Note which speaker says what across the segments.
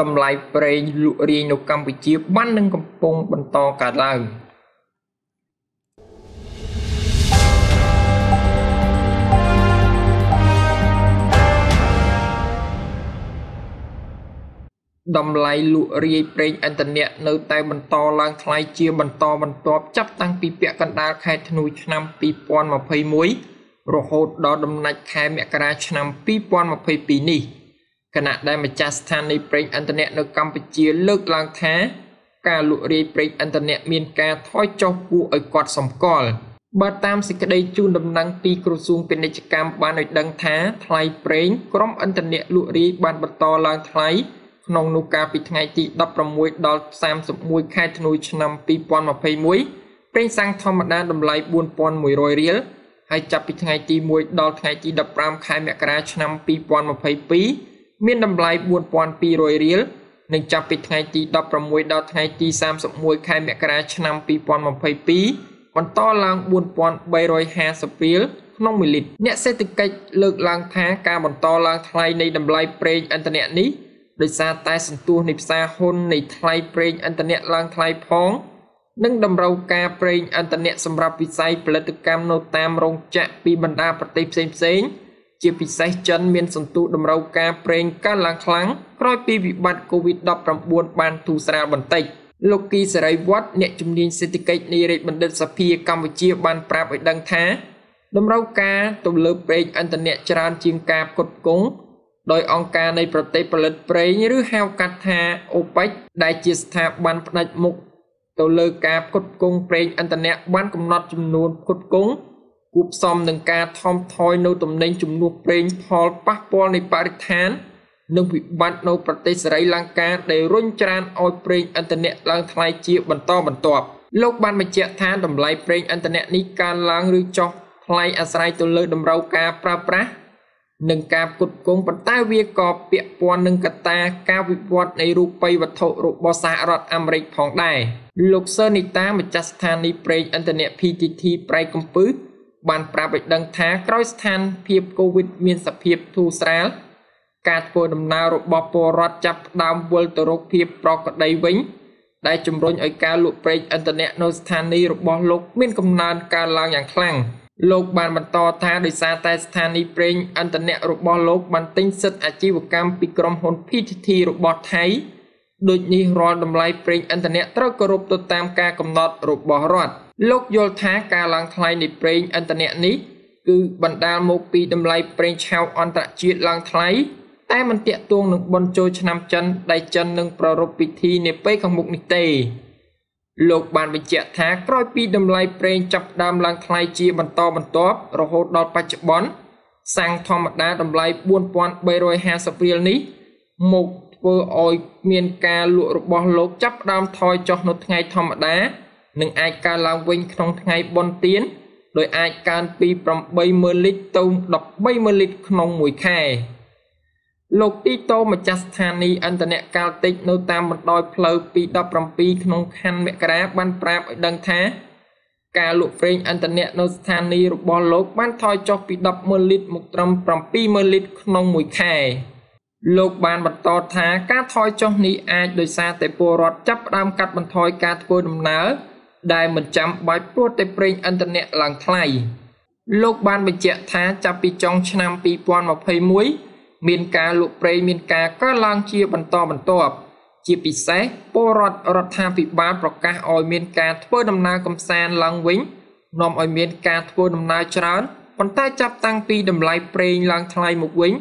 Speaker 1: តម្លៃប្រេងលក់រាយនៅកម្ពុជាបាននឹងកំពុងបន្តកើតឡើង។តម្លៃលក់រាយប្រេងឥន្ធនៈនៅតែបន្តឡើងថ្លៃជាបន្តបន្ទាប់ចាប់តាំងពីពាក់កណ្ដាលខែធ្នូឆ្នាំ2021រហូតដល់ដំណាច់ខែមករាឆ្នាំ2022នេះ។ខណៈដែលម្ចាស់ស្ថានីយ៍ប្រេងឥន្ធនៈនៅកម្ពុជាលើកឡើងថាការលក់រាយប្រេងឥន្ធនៈមានការថយចុះគួរឲ្យកត់សម្គាល់បើតាមសេចក្តីជូនដំណឹងពីក្រសួងពាណិជ្ជកម្មបានឲ្យដឹងថាថ្លៃប្រេងក្រុមឥន្ធនៈលក់រាយបានបន្តឡើងថ្លៃក្នុងនោះកាលពីថ្ងៃទី16ដល់31ខែធ្នូឆ្នាំ2021ប្រេងសាំងធម្មតាតម្លៃ4100រៀលហើយចាប់ពីថ្ងៃទី1ដល់ថ្ងៃទី15ខែមករាឆ្នាំ2022មានតម្លៃ4200រៀលនឹងចាប់ពីថ្ងៃទី16ដល់ថ្ងៃទី31ខែមករាឆ្នាំ2022បន្តឡើង4350រៀលក្នុង1លីត្រអ្នកសេដ្ឋកិច្ចលើកឡើងថាការបន្តឡើងថ្លៃនៃតម្លៃប្រេងឥន្ធនៈនេះដោយសារតែសន្ទុះនៃផ្សារហ៊ុននៃថ្លៃប្រេងឥន្ធនៈឡើងថ្លៃផងនិង តម្រូវការប្រេងឥន្ធនៈសម្រាប់វិស័យផលិតកម្មនៅតាមរោងចក្រពីបណ្ដាប្រទេសផ្សេងៗជាពិសេសចិនមានសន្ទុះតម្រូវការប្រេងកើនឡើងខ្លាំងក្រោយពីវិបត្តិ COVID-19 បានធូរស្រាលបន្តិចលោកគីសេរីវត្តអ្នកជំនាញសេដ្ឋកិច្ចនៃរាជបណ្ឌិតសភាកម្ពុជា បានប្រាប់ឲ្យដឹងថាតម្រូវការទៅលើប្រេងឥន្ធនៈច្រើនជាងការផ្គត់ផ្គង់ដោយអង្គការនៃប្រទេសផលិតប្រេងឬហៅកាត់ថា OPEC ដែលជាស្ថាប័នផ្ដាច់មុខទៅលើការផ្គត់ផ្គង់ប្រេងឥន្ធនៈបានកំណត់ចំនួនផ្គត់ផ្គង់គួបផ្សំនឹងការថមថយនៅតំណែងជំនួសប្រេងផលប៉ះពាល់នៃបរិស្ថាននិងវិបត្តិនៅប្រទេសសេរីលង្កាដែលរុញច្រានឲ្យប្រេងឥន្ធនៈឡើងថ្លៃជាបន្តបន្ទាប់លោកបានបញ្ជាក់ថាតម្លៃប្រេងឥន្ធនៈនេះកើនឡើងឬចុះថ្លៃអាស្រ័យទៅលើតម្រូវការប្រើប្រាស់និងការផ្គត់ផ្គង់ប៉ុន្តែវាក៏ពាក់ព័ន្ធនឹងកត្តាការវិវត្តនៃរូបិយវត្ថុរបស់សហរដ្ឋអាមេរិកផងដែរលោកសឺនីតាម្ចាស់ស្ថានីយ៍ប្រេងឥន្ធនៈ PTT ប្រៃកំពឹសបានប្រាប់ឲ្យដឹងថាក្រោយស្ថានភាព COVID មានសភាពធូរស្រាលការធ្វើដំណើររបស់ពលរដ្ឋចាប់ផ្ដើមវិលទៅរកភាពប្រក្រតីវិញដែលជំរុញឲ្យការលក់ប្រេងឥន្ធនៈនៅស្ថានីយ៍របស់លោកមានកំណើនកើនឡើងយ៉ាងខ្លាំងលោកបានបន្តថាដោយសារតែស្ថានីយ៍ប្រេងឥន្ធនៈរបស់លោកបានទិញសិទ្ធិអាជីវកម្មពីក្រុមហ៊ុន PTT របស់ថៃដូចនេះរាល់តម្លៃប្រេងឥន្ធនៈត្រូវគោរពទៅតាមការកំណត់របស់រដ្ឋលោកយល់ថាការឡើងថ្លៃនៃប្រេងឥន្ធនៈនេះគឺបណ្ដាលមកពីតម្លៃប្រេងឆៅអន្តរជាតិឡើងថ្លៃតែមិនតាក់ទងនឹងបុណ្យចូលឆ្នាំចិនដែលចិននឹងប្រារព្ធពិធីនាពេលខាងមុខនេះទេលោក បានបញ្ជាក់ថាក្រោយពីតម្លៃប្រេងចាប់ដើមឡើងថ្លៃជាបន្តបន្ទាប់រហូតដល់បច្ចុប្បន្នសាំងធម្មតា តម្លៃ4350រៀលនេះមកធ្វើឲ្យមានការលក់របស់លោកចាប់ផ្ដើមថយចុះនៅថ្ងៃធម្មតានិងអាចកើនឡើងវិញក្នុងថ្ងៃបុណ្យទានដោយអាចកើនពី80000លីត្រទៅ130,000លីត្រក្នុងមួយខែលោកទីតូម្ចាស់ស្ថានីយ៍អន្តរកាលតិចនៅតាមបណ្ដោយផ្លូវ217ក្នុងខណ្ឌមករាបានប្រាប់ឲ្យដឹងថា ការលក់ប្រេងអន្តរជាតិនៅស្ថានីយ៍របស់លោកបានថយចុះពី100,000លីត្រមកត្រឹម70,000លីត្រក្នុងមួយខែ។លោកបានបន្តថាការថយចុះនេះអាចដោយសារតែពលរដ្ឋចាប់ផ្ដើមកាត់បន្ថយការធ្វើដំណើរដែលមិនចាំបាច់ព្រោះតែប្រេងឥន្ធនៈឡើងថ្លៃលោកបានបញ្ជាក់ថាចាប់ពីចុងឆ្នាំ2021មានការលក់ប្រេងមានការកើនឡើងជាបន្តបន្ទាប់ ជាពិសេសពលរដ្ឋរដ្ឋាភិបាលប្រកាសឲ្យមានការធ្វើដំណើរកំសាន្តឡើងវិញនាំឲ្យមានការធ្វើដំណើរច្រើនប៉ុន្តែចាប់តាំងពីតម្លៃប្រេងឡើងថ្លៃមកវិញ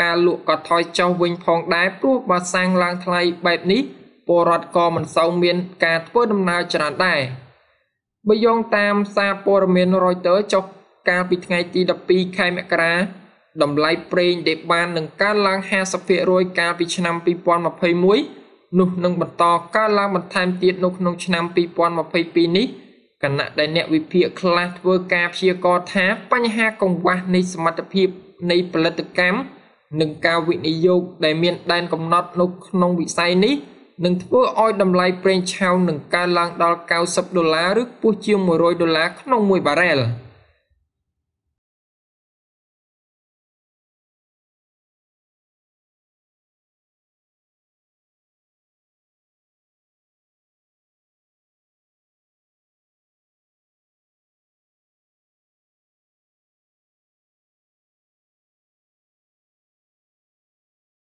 Speaker 1: ការលក់ក៏ថយចុះវិញផងដែរព្រោះបើសាំងឡើងថ្លៃបែបនេះពលរដ្ឋក៏មិនសូវមានការធ្វើដំណើរច្រើនដែរបើយោងតាមសារព័ត៌មាន Reuters ចុះកាលពីថ្ងៃទី12ខែមករាតម្លៃប្រេងដែលបាននឹងកើនឡើង50%កាលពីឆ្នាំ2021នោះនឹងបន្តកើនឡើងបន្ថែមទៀតនៅក្នុងឆ្នាំ2022នេះគណៈដែលអ្នកវិភាគខ្លះធ្វើការព្យាករណ៍ថាបញ្ហាកង្វះនៃសមត្ថភាពនៃផលិតកម្មនិងការវិនិយោគដែលមានដែនកំណត់នៅក្នុងវិស័យនេះនឹងធ្វើឲ្យតម្លៃប្រេងឆៅនឹងកើនឡើងដល់90ដុល្លារឬខ្ពស់ជាង100ដុល្លារក្នុង1បារ៉ែល។